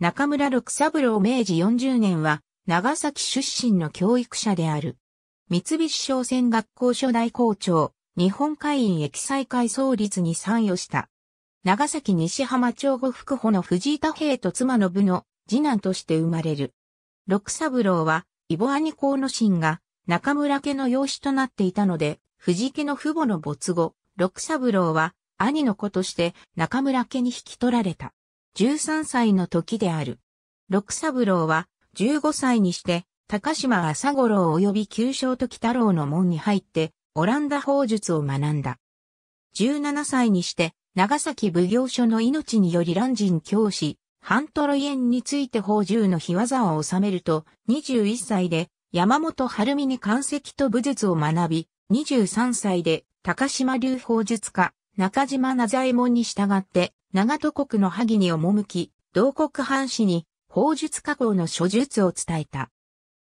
中村六三郎明治40年は、長崎出身の教育者である。三菱商船学校初代校長、日本会員駅再開創立に参与した。長崎西浜町後福保の藤井平と妻の部の次男として生まれる。六三郎は、イボアニ公の神が中村家の養子となっていたので、藤家の父母の没後、六三郎は兄の子として中村家に引き取られた。13歳の時である。六三郎は15歳にして高島朝五郎及び旧正時太郎の門に入ってオランダ砲術を学んだ。17歳にして長崎奉行所の命により蘭人教師、ハントロイエンについて法銃の日技を収めると21歳で山本晴美に関石と武術を学び、23歳で高島流砲術家、中島名左衛門に従って、長戸国の萩に赴き、同国藩士に、宝術加工の諸術を伝えた。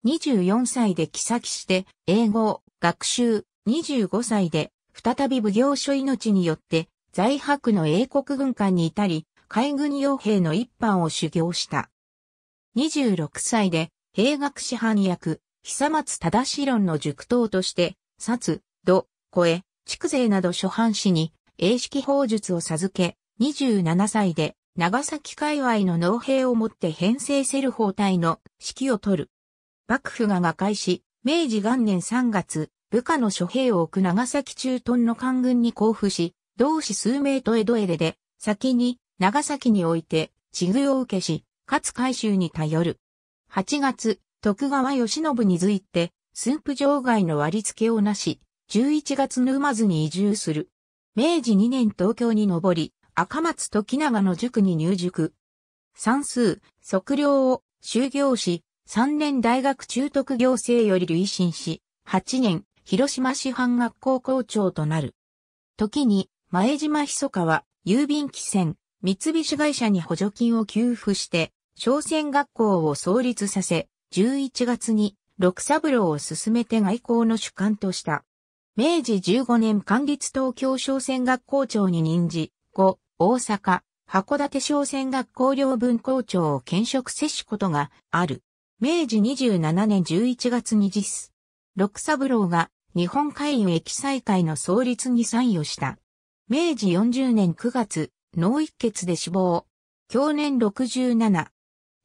24歳で先して、英語学習、25歳で、再び奉行所命によって、在泊の英国軍艦に至り、海軍傭兵の一般を修行した。26歳で、兵学師範役、久松忠志論の塾頭として、殺、土、声、畜税など諸藩士に英式法術を授け、27歳で長崎界隈の農兵をもって編成せる法隊の指揮を取る。幕府が瓦解し、明治元年3月、部下の諸兵を置く長崎駐屯の官軍に交付し、同志数名と江戸へ出で、先に長崎において、地遇を受けし、かつ改修に頼る。8月、徳川義信に随って、駿府城外の割り付けをなし、11月沼津に移住する。明治2年東京に上り、赤松時長の塾に入塾。算数、測量を修行し、3年大学中徳行政より累進し、8年、広島市販学校校長となる。時に、前島密かは、郵便機船、三菱会社に補助金を給付して、商船学校を創立させ、11月に、六三郎を進めて外交の主幹とした。明治15年関立東京商船学校長に任じ、5、大阪、函館商船学校寮分校長を兼職接しことがある。明治27年11月に実六三郎が日本海運駅再会の創立に参与した。明治40年9月、脳一血で死亡。去年67。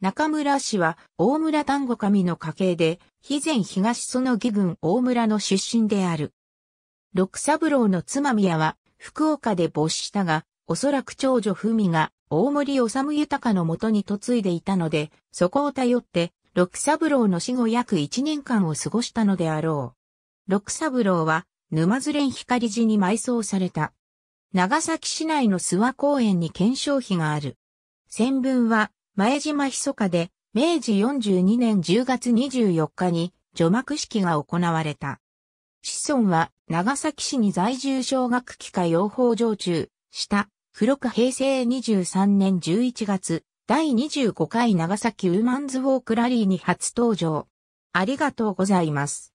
中村氏は大村丹後神の家系で、肥前東園義軍大村の出身である。六三郎の妻宮は、福岡で没したが、おそらく長女文が、大森治豊のもとに嫁いでいたので、そこを頼って、六三郎の死後約一年間を過ごしたのであろう。六三郎は、沼津連光寺に埋葬された。長崎市内の諏訪公園に検証碑がある。戦文は、前島密かで、明治42年10月24日に、除幕式が行われた。子孫は長崎市に在住小学期科養蜂常駐した。黒く平成23年11月、第25回長崎ウーマンズウォークラリーに初登場。ありがとうございます。